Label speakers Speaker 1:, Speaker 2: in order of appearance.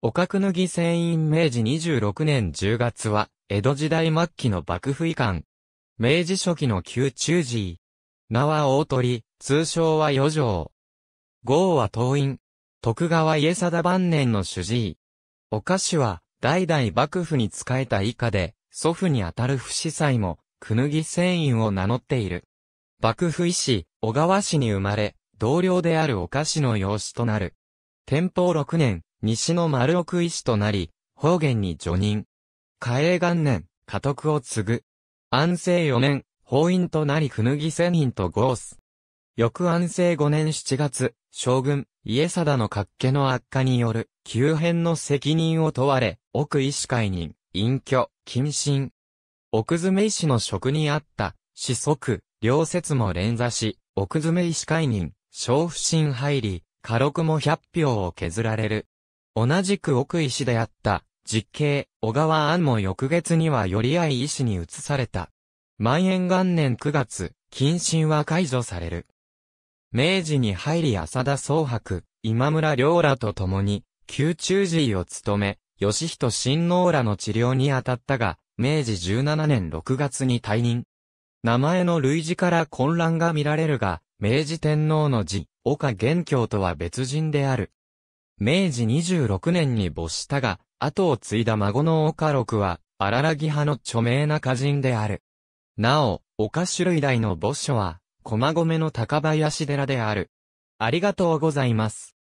Speaker 1: おかくぬぎ船員
Speaker 2: 明治26年10月は、江戸時代末期の幕府遺憾。明治初期の宮中寺。名は大鳥、通称は余城。豪は党員。徳川家定晩年の主治医。お菓子は、代々幕府に仕えた以下で、祖父にあたる不死祭も、くぬぎ船員を名乗っている。幕府医師、小川氏に生まれ、同僚であるお菓子の養子となる。天保6年、西の丸奥医師となり、方言に助任。嘉永元年、家督を継ぐ。安政四年、法院となり不脱ぎ仙とと合す。翌安政五年七月、将軍、家定の格家の悪化による、急変の責任を問われ、奥医師会人、隠居、謹慎。奥詰医師の職にあった、子息、両説も連座し、奥詰医師会人、小不審入り、家禄も百票を削られる。同じく奥医師であった、実刑、小川安も翌月には寄り合い医師に移された。万延元年9月、謹慎は解除される。明治に入り浅田総白、今村良らと共に、宮中寺医を務め、義人親王らの治療に当たったが、明治17年6月に退任。名前の類似から混乱が見られるが、明治天皇の字、岡元教とは別人である。明治26年に没したが、後を継いだ孫の岡六は、荒らぎ派の著名な歌人である。なお、岡種類大の墓所は、駒込の高林寺である。ありが
Speaker 1: とうございます。